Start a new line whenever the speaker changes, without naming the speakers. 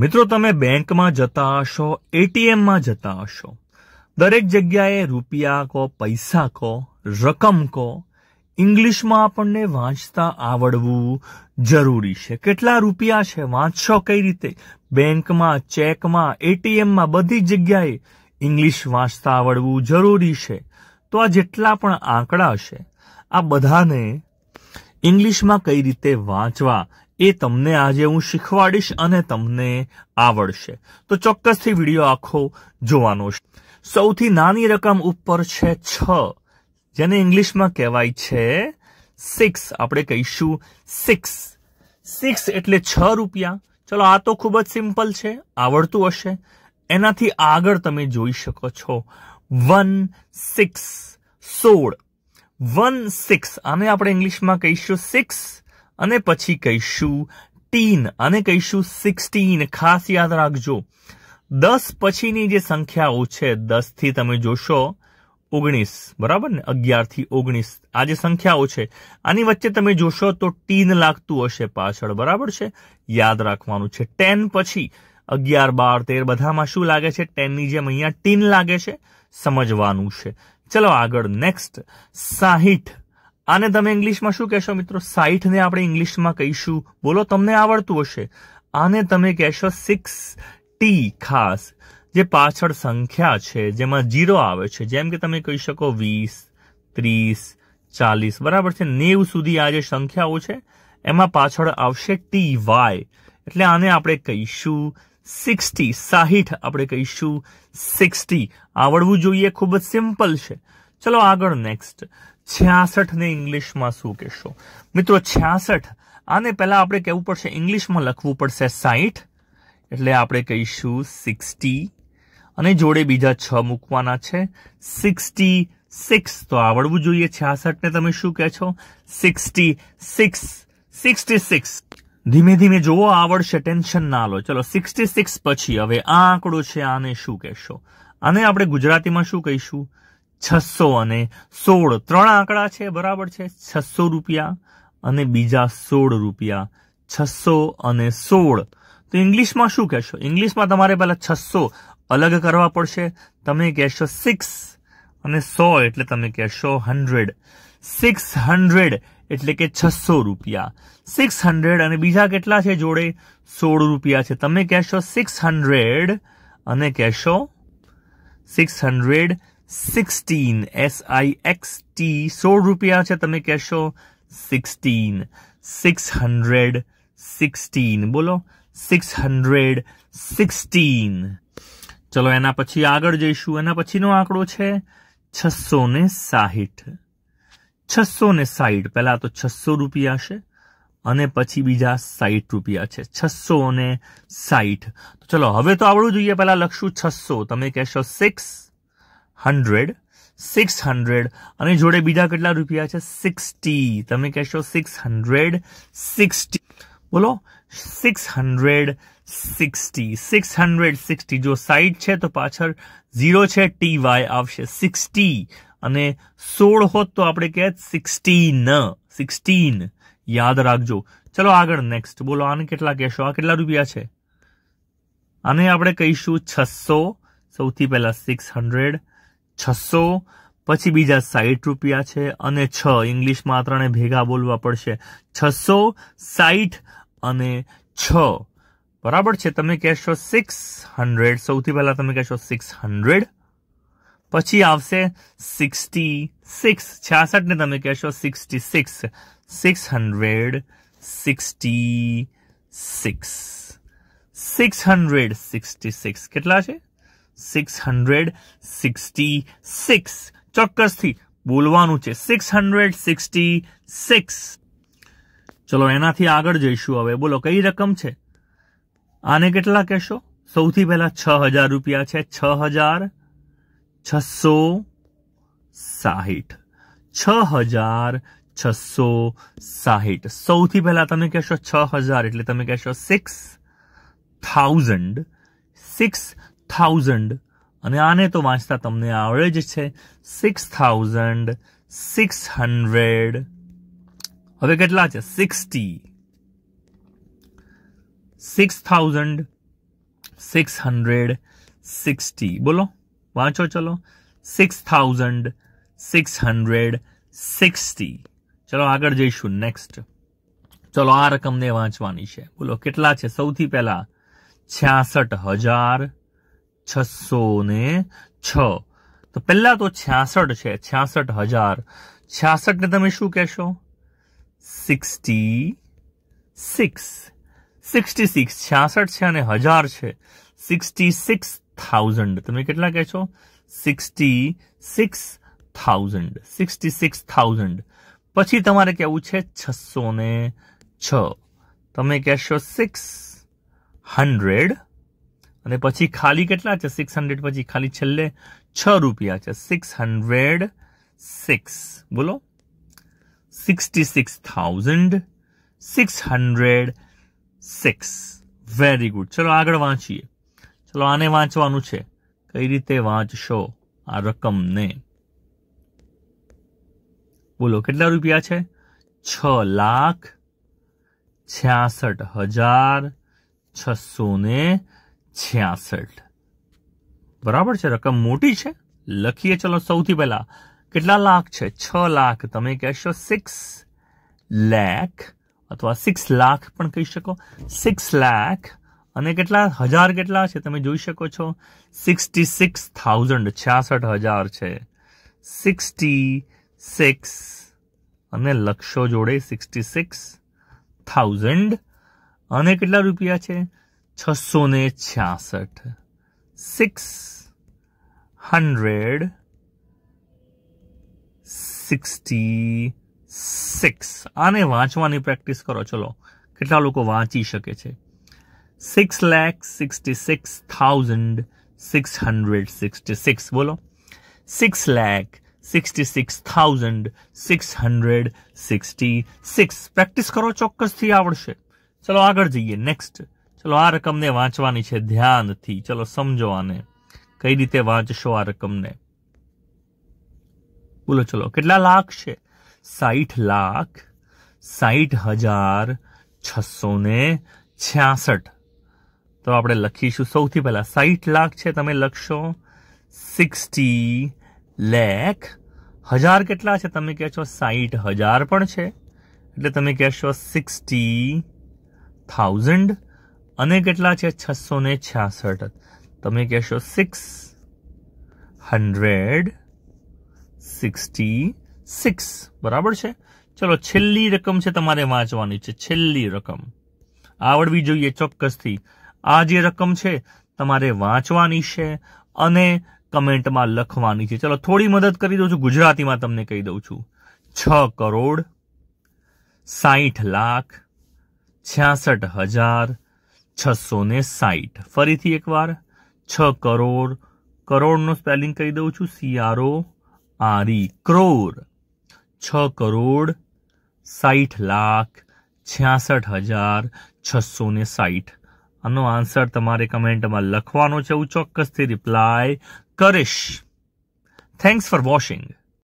મિત્રો તમે બેંકમાં જતા હશો એટીએમમાં જતા હશો દરેક જગ્યાએ રૂપિયા કહો પૈસા કહો રકમ કહો ઇંગ્લિશમાં આપણને વાંચતા આવડવું જરૂરી છે કેટલા રૂપિયા છે વાંચશો કઈ રીતે બેંકમાં ચેકમાં એટીએમમાં બધી જગ્યાએ ઇંગ્લિશ વાંચતા આવડવું જરૂરી છે તો આ જેટલા પણ આંકડા છે આ બધાને ઇંગ્લિશમાં કઈ રીતે વાંચવા એ તમને આજે હું શીખવાડીશ અને તમને આવડશે તો ચોક્કસથી વિડીયો આખો જોવાનો સૌથી નાની રકમ ઉપર છે છ જેને ઇંગ્લિશમાં કહેવાય છે સિક્સ આપણે કહીશું સિક્સ સિક્સ એટલે છ રૂપિયા ચલો આ તો ખૂબ જ સિમ્પલ છે આવડતું હશે એનાથી આગળ તમે જોઈ શકો છો વન સિક્સ સોળ વન સિક્સ આને આપણે ઇંગ્લિશમાં કહીશું સિક્સ અને પછી કહીશું ટીન અને કહીશું સિક્સટીન ખાસ યાદ રાખજો દસ પછીની જે સંખ્યાઓ છે દસથી તમે જોશો ઓગણીસ બરાબર ને અગિયારથી ઓગણીસ આ જે સંખ્યાઓ છે આની વચ્ચે તમે જોશો તો ટીન લાગતું હશે પાછળ બરાબર છે યાદ રાખવાનું છે ટેન પછી અગિયાર બાર તેર બધામાં શું લાગે છે ટેનની જેમ અહીંયા ટીન લાગે છે સમજવાનું છે ચલો આગળ નેક્સ્ટ સાહીઠ આને તમે ઇંગ્લિશમાં શું કહેશો મિત્રો સાઈઠને આપણે ઇંગ્લિશમાં કહીશું બોલો તમને આવડતું હશે આને તમે કહેશો સિક્સ ટી ખાસ જે પાછળ સંખ્યા છે જેમાં જીરો આવે છે જેમ કે તમે કહી શકો વીસ ત્રીસ ચાલીસ બરાબર છે નેવ સુધી આ જે સંખ્યાઓ છે એમાં પાછળ આવશે ટી વાય એટલે આને આપણે કહીશું સિક્સટી સાહીઠ આપણે કહીશું સિક્સટી આવડવું જોઈએ ખૂબ જ સિમ્પલ છે ચલો આગળ નેક્સ્ટ છ્યાસઠ ને ઇંગ્લિશમાં શું કહેશો મિત્રો છ્યાસઠ આને પહેલા આપણે કહેવું પડશે ઇંગ્લિશમાં લખવું પડશે સાઈઠ એટલે આપણે કહીશું સિક્સટી અને જોડે બીજા છ મૂકવાના છે સિક્સટી સિક્સ તો આવડવું જોઈએ છ્યાસઠને તમે શું કહે છો સિક્સટી સિક્સ સિક્સટી સિક્સ ધીમે ધીમે જોવો આવડશે ટેન્શન ના લો ચલો સિક્સટી સિક્સ પછી હવે આ આંકડો છે આને શું કહેશો આને આપણે ગુજરાતીમાં શું કહીશું છસો અને સોળ ત્રણ આંકડા છે બરાબર છે છસો રૂપિયા અને બીજા સોળ રૂપિયા છસો અને સોળ તો ઇંગ્લિશમાં શું કહેશો ઇંગ્લિશમાં તમારે પહેલાં છસો અલગ કરવા પડશે તમે કહેશો સિક્સ અને સો એટલે તમે કહેશો હંડ્રેડ સિક્સ હંડ્રેડ એટલે કે છસો રૂપિયા સિક્સ હંડ્રેડ અને બીજા કેટલા છે જોડે સોળ રૂપિયા છે તમે કહેશો સિક્સ હંડ્રેડ અને કહેશો six hundred sixteen S I X T સોળ રૂપિયા છે તમે કહેશો સિક્સટીન સિક્સ હન્ડ્રેડ સિક્સટીન બોલો સિક્સ હન્ડ્રેડ સિક્સટીન ચલો એના પછી આગળ જઈશું એના પછીનો આંકડો છે છસો ને સાહીઠ છસો ને સાહીઠ પહેલાં તો છસો રૂપિયા છે અને પછી બીજા સાહીઠ રૂપિયા છે છસો અને સાહીઠ તો ચલો હવે તો આવડવું જોઈએ પહેલાં લખશું છસો તમે કહેશો સિક્સ હન્ડ્રેડ સિક્સ હન્ડ્રેડ અને જોડે બીજા કેટલા રૂપિયા છે સિક્સટી તમે કહેશો સિક્સ હન્ડ્રેડ સિક્સટી બોલો six hundred sixty six hundred sixty જો સાઈડ છે તો પાછળ ઝીરો છે ટી વાય આવશે સિક્સટી અને સોળ હોત તો આપણે કહે સિક્સટીન સિક્સટીન યાદ રાખજો ચલો આગળ નેક્સ્ટ બોલો આને કેટલા કહેશો આ કેટલા રૂપિયા છે આને આપણે કહીશું છસો સૌથી પહેલા સિક્સ હન્ડ્રેડ છસો પછી બીજા સાહીઠ રૂપિયા છે અને છ ઇંગ્લિશમાં ત્રણે ભેગા બોલવા પડશે છસો સાહીઠ અને છ બરાબર છે તમે કહેશો સિક્સ હંડ્રેડ સૌથી પહેલાં તમે કહેશો સિક્સ હંડ્રેડ પછી આવશે સિક્સટી સિક્સ છાસઠને તમે કહેશો sixty six six hundred sixty six six hundred sixty six કેટલા છે સિક્સ હંડ્રેડ સિક્સટી સિક્સ ચોક્કસથી બોલવાનું છે સિક્સ હંડ્રેડ સિક્સટી સિક્સ ચલો એનાથી આગળ જઈશું હવે બોલો કઈ રકમ છે આને કેટલા કહેશો સૌથી પહેલા છ હજાર રૂપિયા છે છ હજાર છસો સાહીઠ છ હજાર છસો સાહીઠ સૌથી પહેલા તમે કહેશો છ હજાર એટલે તમે કહેશો સિક્સ થાઉઝન્ડ સિક્સ થાઉઝન્ડ અને આને તો વાંચતા તમને આવડે જ છે સિક્સ થાઉઝન્ડ સિક્સ હંડ્રેડ હવે કેટલા છે sixty six thousand six hundred sixty બોલો વાંચો ચલો six thousand six hundred sixty ચલો આગળ જઈશું નેક્સ્ટ ચલો આ રકમને વાંચવાની છે બોલો કેટલા છે સૌથી પહેલા છ્યાસઠ હજાર છસો ને છ તો પહેલા તો છ્યાસઠ છે છ્યાસઠ હજાર છ્યાસઠને તમે શું કહેશો સિક્સટી સિક્સ સિક્સટી સિક્સ છ્યાસઠ છે અને હજાર છે સિક્સટી સિક્સ થાઉઝન્ડ તમે કેટલા કહેશો sixty six thousand sixty six thousand પછી તમારે કહેવું છે છસો ને છ તમે કહેશો સિક્સ હન્ડ્રેડ અને પછી ખાલી કેટલા છે સિક્સ હંડ્રેડ પછી ખાલી છેલ્લે છ રૂપિયા છે સિક્સ હંડ્રેડ સિક્સ બોલો sixty six thousand six hundred six very good ચલો આગળ વાંચીએ ચલો આને વાંચવાનું છે કઈ રીતે વાંચશો આ રકમને બોલો કેટલા રૂપિયા છે છ લાખ છ્યાસઠ હજાર છસો ને છ્યાસઠ બરાબર છે રકમ મોટી છે લખીએ ચલો સૌથી પહેલા કેટલા લાખ છે છ લાખ તમે કહેશો સિક્સ લેખ અથવા સિક્સ લાખ પણ કહી શકો સિક્સ લેખ અને કેટલા હજાર કેટલા છે તમે જોઈ શકો છો સિક્સટી સિક્સ થાઉઝન્ડ છ્યાસઠ હજાર છે સિક્સટી સિક્સ અને લક્ષો જોડે સિક્સટી સિક્સ થાઉઝન્ડ અને કેટલા રૂપિયા છે છસો ને છ્યાસઠ સિક્સ હન્ડ્રેડ સિક્સટી સિક્સ આને વાંચવાની પ્રેક્ટિસ કરો ચલો કેટલા લોકો વાંચી શકે છે six lakh sixty six thousand six hundred sixty six બોલો six lakh sixty six thousand six hundred sixty six practice કરો ચોક્કસથી આવડશે ચલો આગળ જઈએ નેક્સ્ટ ચલો આ રકમને વાંચવાની છે ધ્યાનથી ચલો સમજો આને કઈ રીતે વાંચશો આ રકમને બોલો ચલો કેટલા લાખ છે સાઠ લાખ સાઠ હજાર છસો ને છ્યાસઠ તો આપણે લખીશું સૌથી પહેલા સાઠ લાખ છે તમે લખશો સિક્સટી લેખ હજાર કેટલા છે તમે કહેશો સાઠ હજાર પણ છે એટલે તમે કહેશો સિક્સટી થાઉઝન્ડ અને કેટલા છે છસો ને છાસઠ તમે કહેશો સિક્સ હંડ્રેડ સિક્સટી સિક્સ બરાબર છે ચલો છેલ્લી રકમ છે તમારે વાંચવાની છે છેલ્લી રકમ આવડવી જોઈએ ચોક્કસથી આ જે રકમ છે તમારે વાંચવાની છે અને કમેન્ટમાં લખવાની છે ચલો થોડી મદદ કરી દઉં છું ગુજરાતીમાં તમને કહી દઉં છું છ કરોડ સાઠ લાખ છ્યાસઠ હજાર છસો ને સાઠ ફરીથી એકવાર છ કરોડ કરોડનું સ્પેલિંગ કહી દઉં છું સીઆરઓ આરી e. કરોડ છ કરોડ સાઠ લાખ છ્યાસઠ હજાર છસો ને સાહીઠ આનો આન્સર તમારે કમેન્ટમાં લખવાનો છે હું ચોક્કસથી રિપ્લાય કરીશ થેન્ક્સ ફોર વોશિંગ